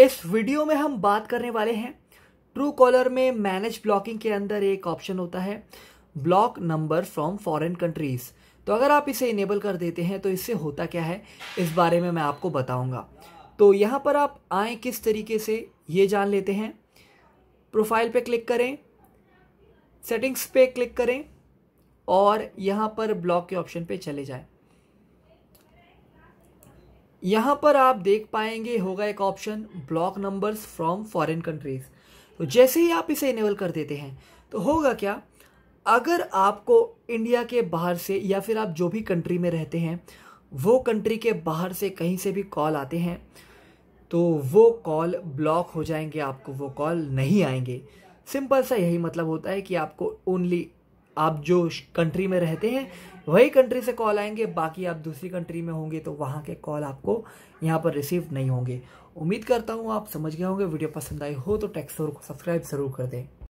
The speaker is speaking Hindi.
इस वीडियो में हम बात करने वाले हैं ट्रू कॉलर में मैनेज ब्लॉकिंग के अंदर एक ऑप्शन होता है block number from foreign countries तो अगर आप इसे इनेबल कर देते हैं तो इससे होता क्या है इस बारे में मैं आपको बताऊंगा तो यहाँ पर आप आए किस तरीके से ये जान लेते हैं प्रोफाइल पे क्लिक करें सेटिंग्स पे क्लिक करें और यहाँ पर ब्लॉक के ऑप्शन पे चले जाएं यहाँ पर आप देख पाएंगे होगा एक option block numbers from foreign countries तो जैसे ही आप इसे इनेबल कर देते हैं तो होगा क्या अगर आपको इंडिया के बाहर से या फिर आप जो भी कंट्री में रहते हैं वो कंट्री के बाहर से कहीं से भी कॉल आते हैं तो वो कॉल ब्लॉक हो जाएंगे आपको वो कॉल नहीं आएंगे सिंपल सा यही मतलब होता है कि आपको ओनली आप जो कंट्री में रहते हैं वही कंट्री से कॉल आएंगे बाकी आप दूसरी कंट्री में होंगे तो वहाँ के कॉल आपको यहाँ पर रिसीव नहीं होंगे उम्मीद करता हूँ आप समझ गए होंगे वीडियो पसंद आई हो तो टेक्सोर को सब्सक्राइब ज़रूर कर दें